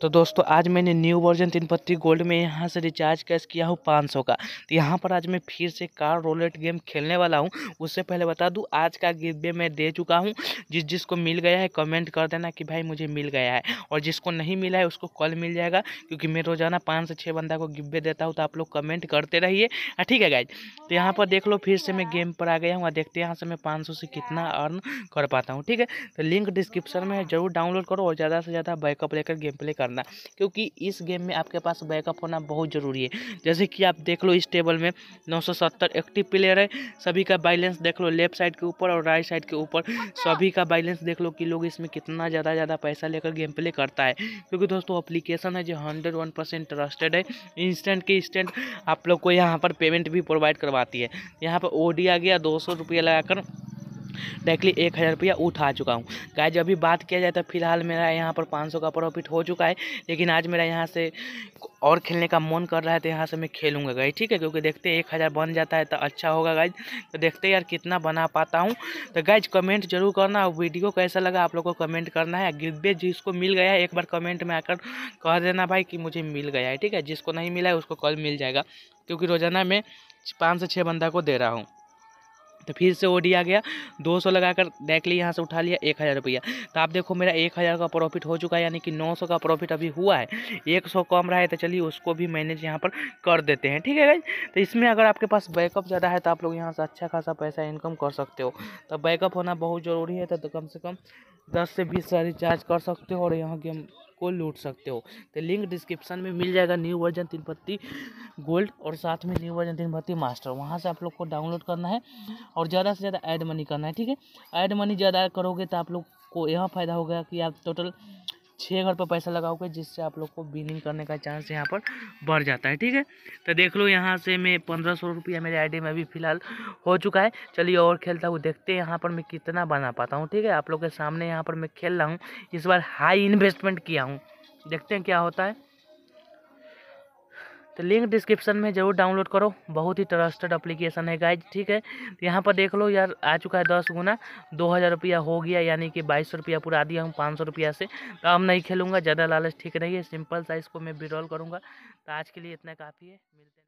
तो दोस्तों आज मैंने न्यू वर्जन तीन पत्ती गोल्ड में यहाँ से रिचार्ज कैश किया हूँ पाँच सौ का तो यहाँ पर आज मैं फिर से कार रोलेट गेम खेलने वाला हूँ उससे पहले बता दूँ आज का गिवे मैं दे चुका हूँ जिस जिसको मिल गया है कमेंट कर देना कि भाई मुझे मिल गया है और जिसको नहीं मिला है उसको कॉल मिल जाएगा क्योंकि मैं रोज़ाना पाँच से छः बंदा को गिब्बे देता हूँ तो आप लोग कमेंट करते रहिए हाँ, ठीक है गाइज तो यहाँ पर देख लो फिर से मैं गेम पर आ गया हूँ और देखते हैं यहाँ से मैं पाँच से कितना अर्न कर पाता हूँ ठीक है तो लिंक डिस्क्रिप्शन में जरूर डाउनलोड करो और ज़्यादा से ज़्यादा बैकअप लेकर गेम प्ले कर करना क्योंकि इस गेम में आपके पास बैकअप होना बहुत ज़रूरी है जैसे कि आप देख लो इस टेबल में 970 एक्टिव प्लेयर है सभी का बैलेंस देख लो लेफ्ट साइड के ऊपर और राइट साइड के ऊपर सभी का बैलेंस देख लो कि लोग इसमें कितना ज़्यादा ज़्यादा पैसा लेकर गेम प्ले करता है क्योंकि दोस्तों अप्लीकेशन है जो हंड्रेड वन परसेंट ट्रस्टेड है इंस्टेंट के इंस्टेंट आप लोग को यहाँ पर पेमेंट भी प्रोवाइड करवाती है यहाँ पर ओ आ गया दो सौ रुपया लगाकर डायरेक्टली एक हज़ार रुपया उठा चुका हूँ जब अभी बात किया जाए तो फिलहाल मेरा यहाँ पर पाँच सौ का प्रॉफिट हो चुका है लेकिन आज मेरा यहाँ से और खेलने का मन कर रहा है तो यहाँ से मैं खेलूँगा गाइज ठीक है क्योंकि देखते हैं एक हज़ार बन जाता है तो अच्छा होगा गाइज तो देखते यार कितना बना पाता हूँ तो गाइज कमेंट जरूर करना वीडियो कैसा लगा आप लोग को कमेंट करना है गिब्बे जिसको मिल गया है एक बार कमेंट में आकर कह देना भाई कि मुझे मिल गया है ठीक है जिसको नहीं मिला है उसको कल मिल जाएगा क्योंकि रोज़ाना मैं पाँच से छः बंदा को दे रहा हूँ तो फिर से वो दिया गया 200 लगाकर लिया यहाँ से उठा लिया एक हज़ार रुपया तो आप देखो मेरा एक हज़ार का प्रॉफिट हो चुका है यानी कि 900 का प्रॉफिट अभी हुआ है 100 कम रहा है तो चलिए उसको भी मैनेज यहाँ पर कर देते हैं ठीक है तो इसमें अगर आपके पास बैकअप ज़्यादा है तो आप लोग यहाँ से अच्छा खासा पैसा इनकम कर सकते हो तो बैकअप होना बहुत ज़रूरी है तो, तो कम से कम दस से बीस हजार रिचार्ज कर सकते हो और यहाँ गेम को लूट सकते हो तो लिंक डिस्क्रिप्शन में मिल जाएगा न्यू वर्जन तीन पत्ती गोल्ड और साथ में न्यू वर्जन तीन पत्ती मास्टर वहाँ से आप लोग को डाउनलोड करना है और ज़्यादा से ज़्यादा ऐड मनी करना है ठीक है ऐड मनी ज़्यादा करोगे तो आप लोग को यह फ़ायदा होगा कि आप टोटल छः घर पर पैसा लगाओगे जिससे आप लोग को विनिंग करने का चांस यहाँ पर बढ़ जाता है ठीक है तो देख लो यहाँ से मैं पंद्रह सौ रुपया मेरे आईडी में अभी फ़िलहाल हो चुका है चलिए और खेलता हूँ देखते हैं यहाँ पर मैं कितना बना पाता हूँ ठीक है आप लोग के सामने यहाँ पर मैं खेल रहा हूँ इस बार हाई इन्वेस्टमेंट किया हूँ देखते हैं क्या होता है तो लिंक डिस्क्रिप्शन में ज़रूर डाउनलोड करो बहुत ही ट्रस्टेड अप्लीकेशन है गाइज ठीक है तो यहाँ पर देख लो यार आ चुका है दस गुना दो हज़ार रुपया हो गया यानी कि बाईस सौ रुपया पूरा दिया हूँ पाँच सौ रुपया से तो अब नहीं खेलूँगा ज़्यादा लालच ठीक नहीं है सिंपल साइज़ को मैं विड्रॉल करूँगा तो आज के लिए इतना काफ़ी है मिलते हैं